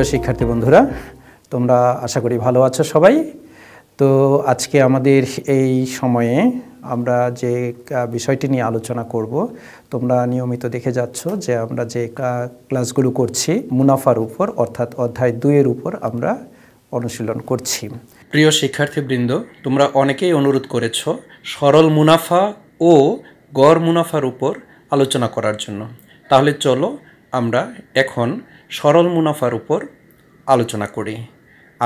প্রিয় শিক্ষার্থী বন্ধুরা তোমরা আশা করি ভালো আছো সবাই তো আজকে আমাদের এই সময়ে আমরা যে বিষয়টি নিয়ে আলোচনা করব তোমরা নিয়মিত দেখে যাচ্ছ যে আমরা যে ক্লাসগুলো করছি মুনাফার উপর অর্থাৎ অধ্যায় দুইয়ের উপর আমরা অনুশীলন করছি প্রিয় শিক্ষার্থীবৃন্দ তোমরা অনেকেই অনুরোধ করেছ সরল মুনাফা ও গড় মুনাফার উপর আলোচনা করার জন্য তাহলে চলো আমরা এখন সরল মুনাফার উপর আলোচনা করি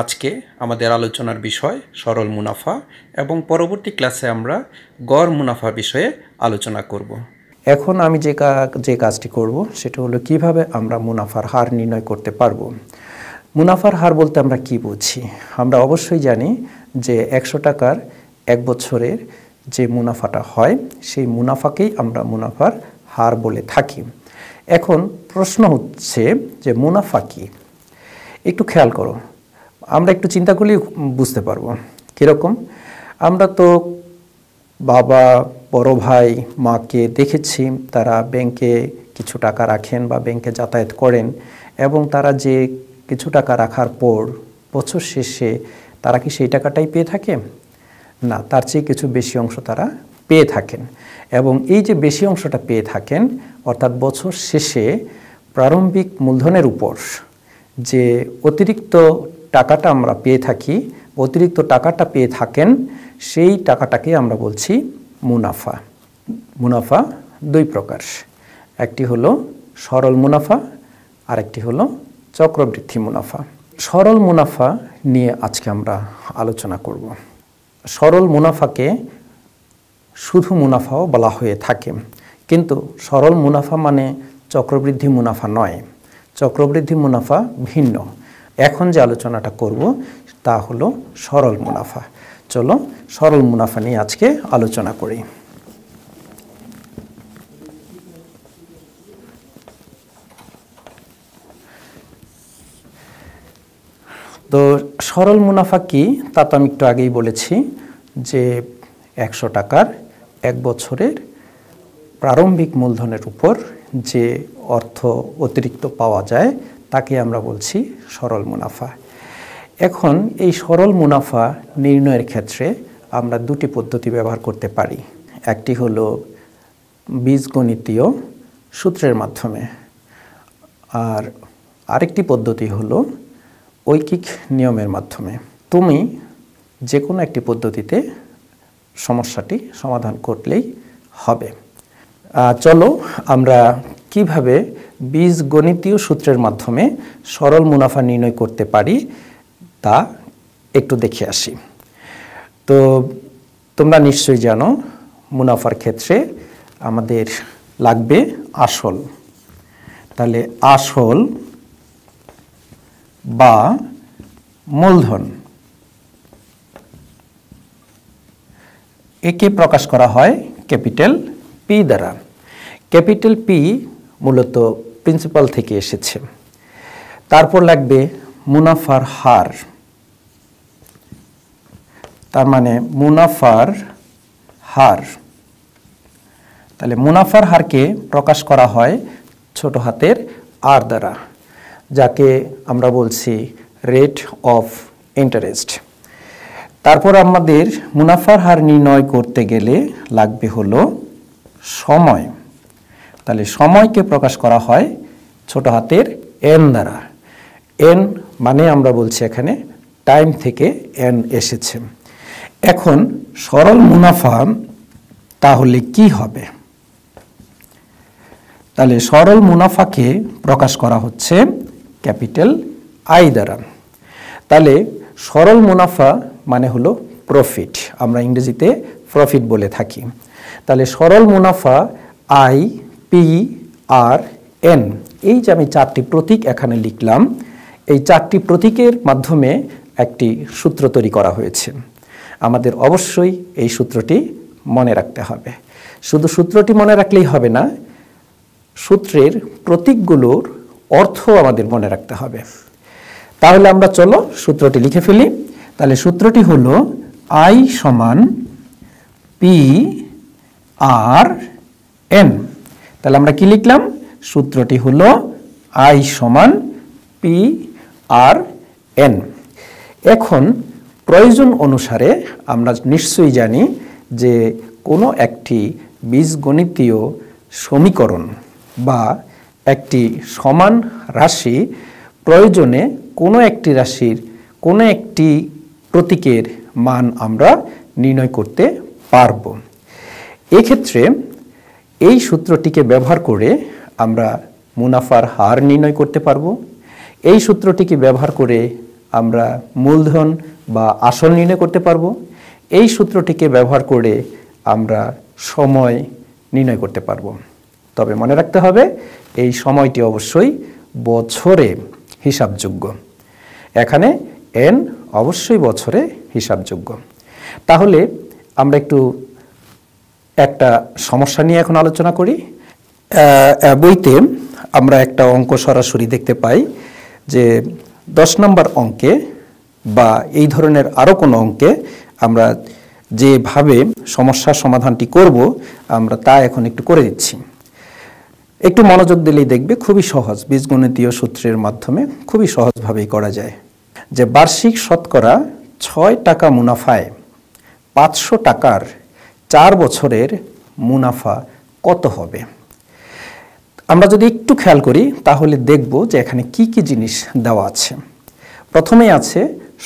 আজকে আমাদের আলোচনার বিষয় সরল মুনাফা এবং পরবর্তী ক্লাসে আমরা গড় মুনাফা বিষয়ে আলোচনা করব এখন আমি যে যে কাজটি করব সেটা হলো কিভাবে আমরা মুনাফার হার নির্ণয় করতে পারব মুনাফার হার বলতে আমরা কি বুঝি আমরা অবশ্যই জানি যে একশো টাকার এক বছরের যে মুনাফাটা হয় সেই মুনাফাকেই আমরা মুনাফার হার বলে থাকি এখন প্রশ্ন হচ্ছে যে মুনাফা কি একটু খেয়াল করো আমরা একটু চিন্তা করলেই বুঝতে পারবো কীরকম আমরা তো বাবা বড় ভাই মাকে দেখেছি তারা ব্যাংকে কিছু টাকা রাখেন বা ব্যাংকে যাতায়াত করেন এবং তারা যে কিছু টাকা রাখার পর বছর শেষে তারা কি সেই টাকাটাই পেয়ে থাকে না তার চেয়ে কিছু বেশি অংশ তারা পেয়ে থাকেন এবং এই যে বেশি অংশটা পেয়ে থাকেন অর্থাৎ বছর শেষে প্রারম্ভিক মূলধনের উপর যে অতিরিক্ত টাকাটা আমরা পেয়ে থাকি অতিরিক্ত টাকাটা পেয়ে থাকেন সেই টাকাটাকে আমরা বলছি মুনাফা মুনাফা দুই প্রকার একটি হলো সরল মুনাফা আর একটি হলো চক্রবৃদ্ধি মুনাফা সরল মুনাফা নিয়ে আজকে আমরা আলোচনা করব সরল মুনাফাকে শুধু মুনাফাও বলা হয়ে থাকে কিন্তু সরল মুনাফা মানে চক্রবৃদ্ধি মুনাফা নয় চক্রবৃদ্ধি মুনাফা ভিন্ন এখন যে আলোচনাটা করব তা হলো সরল মুনাফা চলো সরল মুনাফা নিয়ে আজকে আলোচনা করি তো সরল মুনাফা কি তা তো আমি একটু আগেই বলেছি যে একশো টাকার এক বছরের প্রারম্ভিক মূলধনের উপর যে অর্থ অতিরিক্ত পাওয়া যায় তাকে আমরা বলছি সরল মুনাফা এখন এই সরল মুনাফা নির্ণয়ের ক্ষেত্রে আমরা দুটি পদ্ধতি ব্যবহার করতে পারি একটি হল বীজগণিতীয় সূত্রের মাধ্যমে আর আরেকটি পদ্ধতি হলো ঐকিক নিয়মের মাধ্যমে তুমি যে কোনো একটি পদ্ধতিতে সমস্যাটি সমাধান করলেই হবে চলো আমরা কিভাবে বীজ গণিতীয় সূত্রের মাধ্যমে সরল মুনাফা নির্ণয় করতে পারি তা একটু দেখে আসি তো তোমরা নিশ্চয়ই জানো মুনাফার ক্ষেত্রে আমাদের লাগবে আসল তাহলে আসল বা মূলধন একে প্রকাশ করা হয় ক্যাপিটাল পি দ্বারা ক্যাপিটাল পি মূলত প্রিন্সিপাল থেকে এসেছে তারপর লাগবে মুনাফার হার তার মানে মুনাফার হার তাহলে মুনাফার হারকে প্রকাশ করা হয় ছোট হাতের আর দ্বারা যাকে আমরা বলছি রেট অফ ইন্টারেস্ট তারপর আমাদের মুনাফার হার নির্ণয় করতে গেলে লাগবে হলো সময় তাহলে সময়কে প্রকাশ করা হয় ছোট হাতের এন দ্বারা এন মানে আমরা বলছি এখানে টাইম থেকে এন এসেছে এখন সরল মুনাফা তাহলে কি হবে তাহলে সরল মুনাফাকে প্রকাশ করা হচ্ছে ক্যাপিটাল আই দ্বারা তাহলে সরল মুনাফা মানে হলো প্রফিট আমরা ইংরেজিতে প্রফিট বলে থাকি তাহলে সরল মুনাফা আই পি আর এন এই যে আমি চারটি প্রতীক এখানে লিখলাম এই চারটি প্রতীকের মাধ্যমে একটি সূত্র তৈরি করা হয়েছে আমাদের অবশ্যই এই সূত্রটি মনে রাখতে হবে শুধু সূত্রটি মনে রাখলেই হবে না সূত্রের প্রতীকগুলোর অর্থ আমাদের মনে রাখতে হবে তাহলে আমরা চলো সূত্রটি লিখে ফেলি তাহলে সূত্রটি হল আই সমান পি আর এন তাহলে আমরা কি লিখলাম সূত্রটি হল আই সমান পি আর এন এখন প্রয়োজন অনুসারে আমরা নিশ্চয়ই জানি যে কোনো একটি বীজগণিতীয় সমীকরণ বা একটি সমান রাশি প্রয়োজনে কোনো একটি রাশির কোনো একটি প্রতীকের মান আমরা নির্ণয় করতে পারব এক্ষেত্রে এই সূত্রটিকে ব্যবহার করে আমরা মুনাফার হার নির্ণয় করতে পারব এই সূত্রটিকে ব্যবহার করে আমরা মূলধন বা আসল নির্ণয় করতে পারব এই সূত্রটিকে ব্যবহার করে আমরা সময় নির্ণয় করতে পারব তবে মনে রাখতে হবে এই সময়টি অবশ্যই বছরে হিসাবযোগ্য এখানে এন অবশ্যই বছরে হিসাবযোগ্য তাহলে আমরা একটু একটা সমস্যা নিয়ে এখন আলোচনা করি বইতে আমরা একটা অঙ্ক সরাসরি দেখতে পাই যে দশ নম্বর অঙ্কে বা এই ধরনের আরও কোনো অঙ্কে আমরা যেভাবে সমস্যা সমাধানটি করব আমরা তা এখন একটু করে দিচ্ছি একটু মনোযোগ দিলেই দেখবে খুবই সহজ বীজগণিতীয় সূত্রের মাধ্যমে খুবই সহজভাবেই করা যায় যে বার্ষিক শতকরা ছয় টাকা মুনাফায় পাঁচশো টাকার চার বছরের মুনাফা কত হবে আমরা যদি একটু খেয়াল করি তাহলে দেখব যে এখানে কি কি জিনিস দেওয়া আছে প্রথমে আছে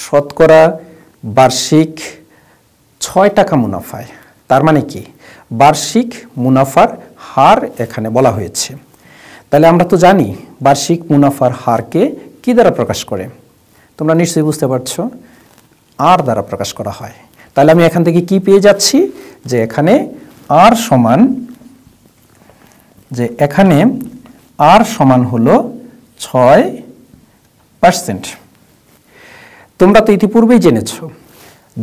শতকরা বার্ষিক ছয় টাকা মুনাফায় তার মানে কি বার্ষিক মুনাফার হার এখানে বলা হয়েছে তাহলে আমরা তো জানি বার্ষিক মুনাফার হারকে কি দ্বারা প্রকাশ করে তোমরা নিশ্চয়ই বুঝতে পারছো আর দ্বারা প্রকাশ করা হয় তাহলে আমি এখান থেকে কি পেয়ে যাচ্ছি যে এখানে আর সমান যে এখানে আর সমান হলো ছয় পার্সেন্ট তোমরা তো ইতিপূর্বেই জেনেছ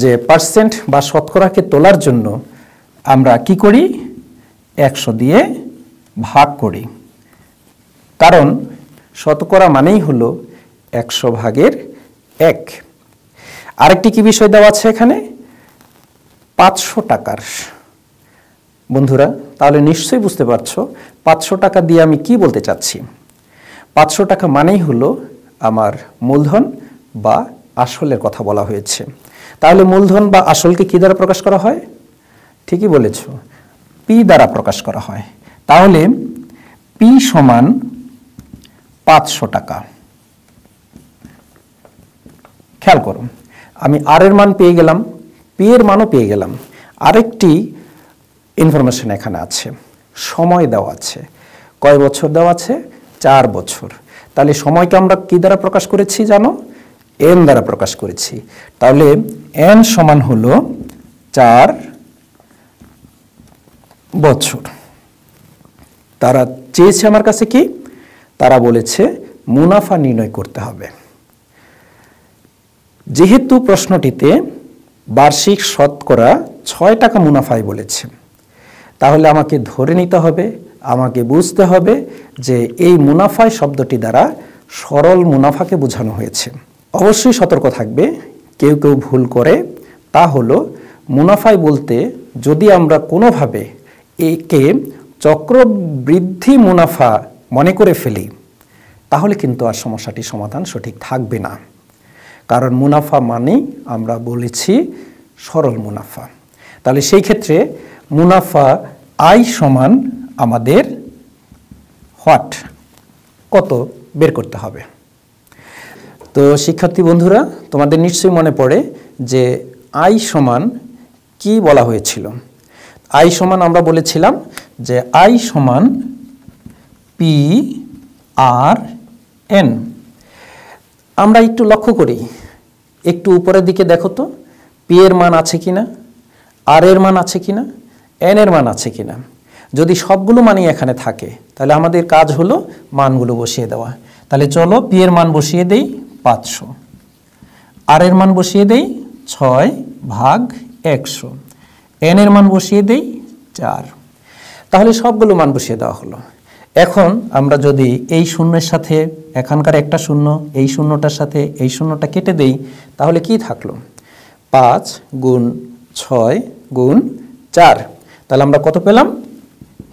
যে পার্সেন্ট বা শতকরাকে তোলার জন্য আমরা কি করি একশো দিয়ে ভাগ করি কারণ শতকরা মানেই হলো একশো ভাগের এক আরেকটি কি বিষয় দেওয়া আছে এখানে পাঁচশো টাকার বন্ধুরা তাহলে নিশ্চয়ই বুঝতে পারছো পাঁচশো টাকা দিয়ে আমি কি বলতে চাচ্ছি পাঁচশো টাকা মানেই হলো আমার মূলধন বা আসলের কথা বলা হয়েছে তাহলে মূলধন বা আসলকে কী দ্বারা প্রকাশ করা হয় ঠিকই বলেছ পি দ্বারা প্রকাশ করা হয় তাহলে পি সমান পাঁচশো টাকা খেয়াল করুন আমি আরের মান পেয়ে গেলাম পি মানও পেয়ে গেলাম আরেকটি ইনফরমেশন এখানে আছে সময় দেওয়া আছে কয় বছর দেওয়া আছে চার বছর তাহলে সময়কে আমরা কি দ্বারা প্রকাশ করেছি জানো এন দ্বারা প্রকাশ করেছি তাহলে এন সমান হল চার বছর তারা চেয়েছে আমার কাছে কি তারা বলেছে মুনাফা নির্ণয় করতে হবে যেহেতু প্রশ্নটিতে বার্ষিক শতকরা ছয় টাকা মুনাফায় বলেছে তাহলে আমাকে ধরে নিতে হবে আমাকে বুঝতে হবে যে এই মুনাফায় শব্দটি দ্বারা সরল মুনাফাকে বোঝানো হয়েছে অবশ্যই সতর্ক থাকবে কেউ কেউ ভুল করে তা হল মুনাফায় বলতে যদি আমরা কোনোভাবে একে চক্রবৃদ্ধি মুনাফা মনে করে ফেলি তাহলে কিন্তু আর সমস্যাটি সমাধান সঠিক থাকবে না কারণ মুনাফা মানে আমরা বলেছি সরল মুনাফা তাহলে সেই ক্ষেত্রে মুনাফা আয় সমান আমাদের হোয়াট কত বের করতে হবে তো শিক্ষার্থী বন্ধুরা তোমাদের নিশ্চয়ই মনে পড়ে যে আয় সমান কি বলা হয়েছিল আই সমান আমরা বলেছিলাম যে আই সমান পি আর এন আমরা একটু লক্ষ্য করি একটু উপরের দিকে দেখো তো পি এর মান আছে কি না আর এর মান আছে কি না এন এর মান আছে কি না যদি সবগুলো মানই এখানে থাকে তাহলে আমাদের কাজ হলো মানগুলো বসিয়ে দেওয়া তাহলে চলো পি এর মান বসিয়ে দেই পাঁচশো আর এর মান বসিয়ে দেই ছয় ভাগ একশো এন এর মান বসিয়ে দেই চার তাহলে সবগুলো মান বসিয়ে দেওয়া হলো এখন আমরা যদি এই শূন্যের সাথে এখানকার একটা শূন্য এই শূন্যটার সাথে এই শূন্যটা কেটে দেই তাহলে কি থাকলো পাঁচ গুণ ছয় গুণ চার তাহলে আমরা কত পেলাম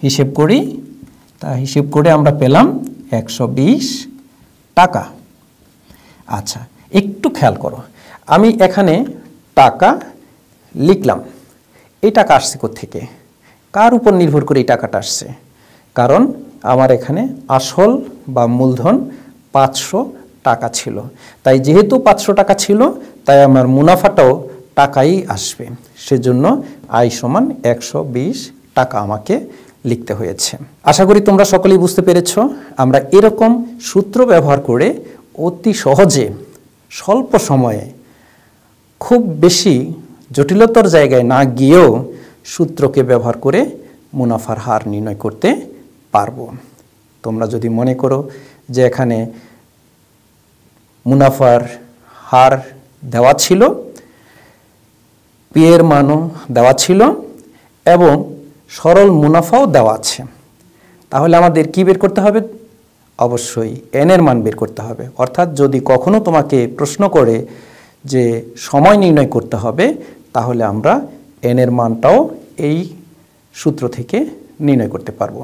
হিসেব করি তা হিসেব করে আমরা পেলাম একশো টাকা আচ্ছা একটু খেয়াল করো আমি এখানে টাকা লিখলাম এই টাকা আসছে থেকে কার উপর নির্ভর করে এই টাকাটা আসছে কারণ আমার এখানে আসল বা মূলধন পাঁচশো টাকা ছিল তাই যেহেতু পাঁচশো টাকা ছিল তাই আমার মুনাফাটাও টাকাই আসবে সেজন্য আয় সমান একশো টাকা আমাকে লিখতে হয়েছে আশা করি তোমরা সকলেই বুঝতে পেরেছ আমরা এরকম সূত্র ব্যবহার করে অতি সহজে স্বল্প সময়ে খুব বেশি জটিলতার জায়গায় না গিয়েও সূত্রকে ব্যবহার করে মুনাফার হার নির্ণয় করতে পারব তোমরা যদি মনে করো যে এখানে মুনাফার হার দেওয়া ছিল পিয়ের মানও দেওয়া ছিল এবং সরল মুনাফাও দেওয়া আছে তাহলে আমাদের কি বের করতে হবে অবশ্যই এনের মান বের করতে হবে অর্থাৎ যদি কখনো তোমাকে প্রশ্ন করে যে সময় নির্ণয় করতে হবে তাহলে আমরা এনের মানটাও এই সূত্র থেকে নির্ণয় করতে পারবো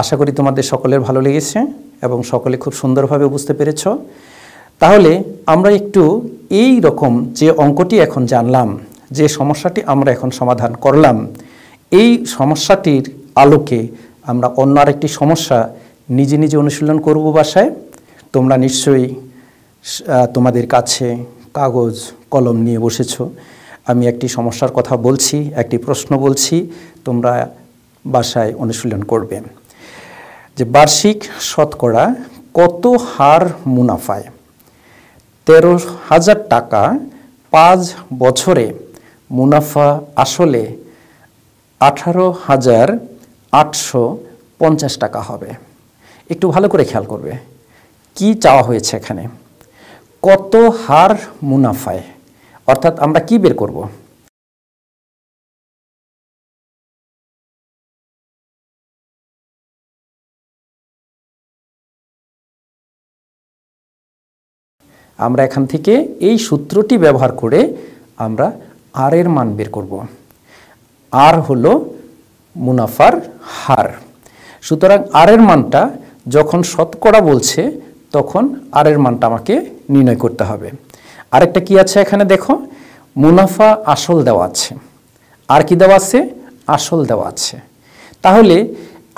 আশা করি তোমাদের সকলের ভালো লেগেছে এবং সকলে খুব সুন্দরভাবে বুঝতে পেরেছ তাহলে আমরা একটু এই রকম যে অঙ্কটি এখন জানলাম যে সমস্যাটি আমরা এখন সমাধান করলাম এই সমস্যাটির আলোকে আমরা অন্য আরেকটি সমস্যা নিজে নিজে অনুশীলন করব বাসায় তোমরা নিশ্চয়ই তোমাদের কাছে কাগজ কলম নিয়ে বসেছ আমি একটি সমস্যার কথা বলছি একটি প্রশ্ন বলছি তোমরা বাসায় অনুশীলন করবে যে বার্ষিক শতকরা কত হার মুনাফায় তেরো হাজার টাকা পাঁচ বছরে মুনাফা আসলে আঠারো হাজার আটশো পঞ্চাশ টাকা হবে একটু ভালো করে খেয়াল করবে কি চাওয়া হয়েছে এখানে কত হার মুনাফায় অর্থাৎ আমরা কি বের করবো আমরা এখান থেকে এই সূত্রটি ব্যবহার করে আমরা আর এর মান বের করব আর হলো মুনাফার হার সুতরাং আর এর মানটা যখন শতকরা বলছে তখন আর এর মানটা আমাকে নির্ণয় করতে হবে আরেকটা কি আছে এখানে দেখো মুনাফা আসল দেওয়া আছে আর কি দেওয়া আছে আসল দেওয়া আছে তাহলে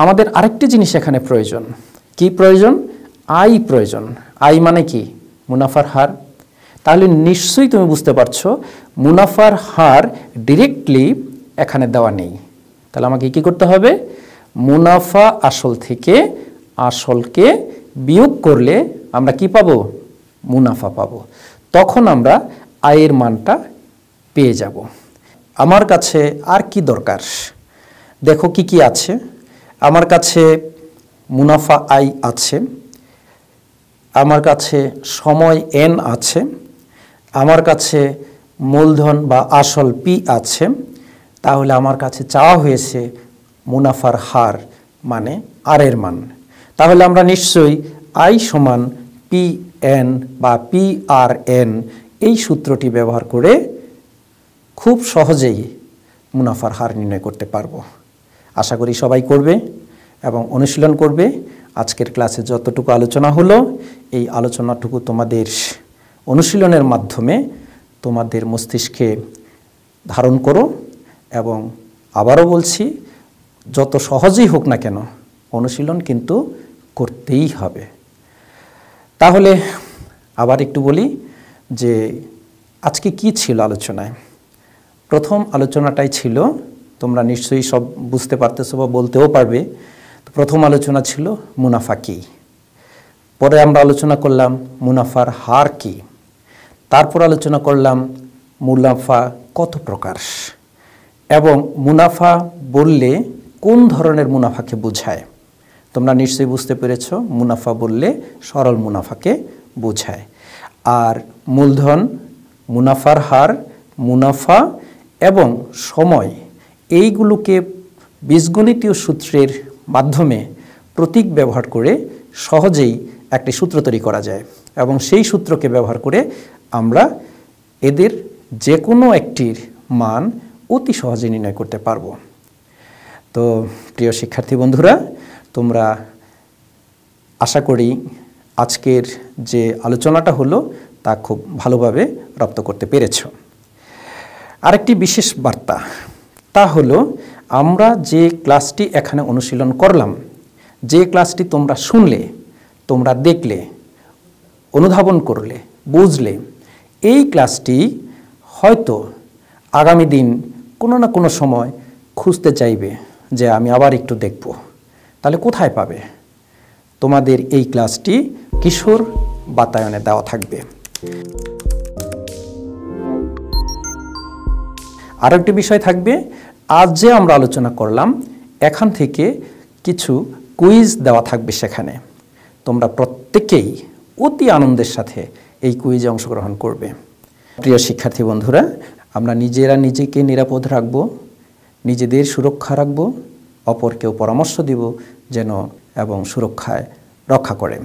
আমাদের আরেকটি জিনিস এখানে প্রয়োজন কি প্রয়োজন আই প্রয়োজন আই মানে কি মুনাফার হার তাহলে নিশ্চয়ই তুমি বুঝতে পারছো মুনাফার হার ডিরেক্টলি এখানে দেওয়া নেই তাহলে আমাকে কি করতে হবে মুনাফা আসল থেকে আসলকে বিয়োগ করলে আমরা কি পাব মুনাফা পাব তখন আমরা আয়ের মানটা পেয়ে যাব আমার কাছে আর কি দরকার দেখো কি কি আছে আমার কাছে মুনাফা আয় আছে আমার কাছে সময় এন আছে আমার কাছে মূলধন বা আসল পি আছে তাহলে আমার কাছে চাওয়া হয়েছে মুনাফার হার মানে আর এর মান তাহলে আমরা নিশ্চয়ই আই সমান পি এন বা পি আর এন এই সূত্রটি ব্যবহার করে খুব সহজেই মুনাফার হার নির্ণয় করতে পারবো আশা করি সবাই করবে এবং অনুশীলন করবে আজকের ক্লাসে যতটুকু আলোচনা হলো এই আলোচনাটুকু তোমাদের অনুশীলনের মাধ্যমে তোমাদের মস্তিষ্কে ধারণ করো এবং আবারও বলছি যত সহজেই হোক না কেন অনুশীলন কিন্তু করতেই হবে তাহলে আবার একটু বলি যে আজকে কি ছিল আলোচনায় প্রথম আলোচনাটাই ছিল তোমরা নিশ্চয়ই সব বুঝতে পারতেছো বা বলতেও পারবে প্রথম আলোচনা ছিল মুনাফা কী পরে আমরা আলোচনা করলাম মুনাফার হার কী তারপর আলোচনা করলাম মুনাফা কত প্রকার এবং মুনাফা বললে কোন ধরনের মুনাফাকে বোঝায় তোমরা নিশ্চয়ই বুঝতে পেরেছ মুনাফা বললে সরল মুনাফাকে বোঝায় আর মূলধন মুনাফার হার মুনাফা এবং সময় এইগুলোকে বীজগণিতীয় সূত্রের মাধ্যমে প্রতীক ব্যবহার করে সহজেই একটি সূত্র তৈরি করা যায় এবং সেই সূত্রকে ব্যবহার করে আমরা এদের যে কোনো একটির মান অতি সহজে নির্ণয় করতে পারব তো প্রিয় শিক্ষার্থী বন্ধুরা তোমরা আশা করি আজকের যে আলোচনাটা হলো তা খুব ভালোভাবে রপ্ত করতে পেরেছ আরেকটি বিশেষ বার্তা তা হলো আমরা যে ক্লাসটি এখানে অনুশীলন করলাম যে ক্লাসটি তোমরা শুনলে তোমরা দেখলে অনুধাবন করলে বুঝলে এই ক্লাসটি হয়তো আগামী দিন কোনো না কোনো সময় খুঁজতে চাইবে যে আমি আবার একটু দেখব তাহলে কোথায় পাবে তোমাদের এই ক্লাসটি কিশোর বাতায়নে দেওয়া থাকবে আরেকটি বিষয় থাকবে আজ যে আমরা আলোচনা করলাম এখান থেকে কিছু কুইজ দেওয়া থাকবে সেখানে তোমরা প্রত্যেকেই অতি আনন্দের সাথে এই কুইজে অংশগ্রহণ করবে প্রিয় শিক্ষার্থী বন্ধুরা আমরা নিজেরা নিজেকে নিরাপদ রাখব নিজেদের সুরক্ষা রাখব অপরকেও পরামর্শ দিব যেন এবং সুরক্ষায় রক্ষা করে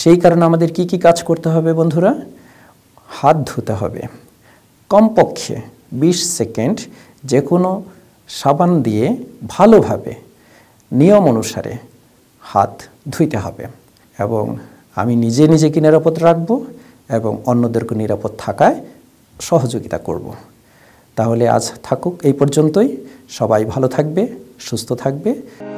সেই কারণে আমাদের কি কি কাজ করতে হবে বন্ধুরা হাত ধুতে হবে কমপক্ষে বিশ সেকেন্ড যে কোনো সাবান দিয়ে ভালোভাবে নিয়ম অনুসারে হাত ধুইতে হবে এবং আমি নিজে নিজেকে নিরাপদ রাখব এবং অন্যদেরকে নিরাপদ থাকায় সহযোগিতা করব। তাহলে আজ থাকুক এই পর্যন্তই সবাই ভালো থাকবে সুস্থ থাকবে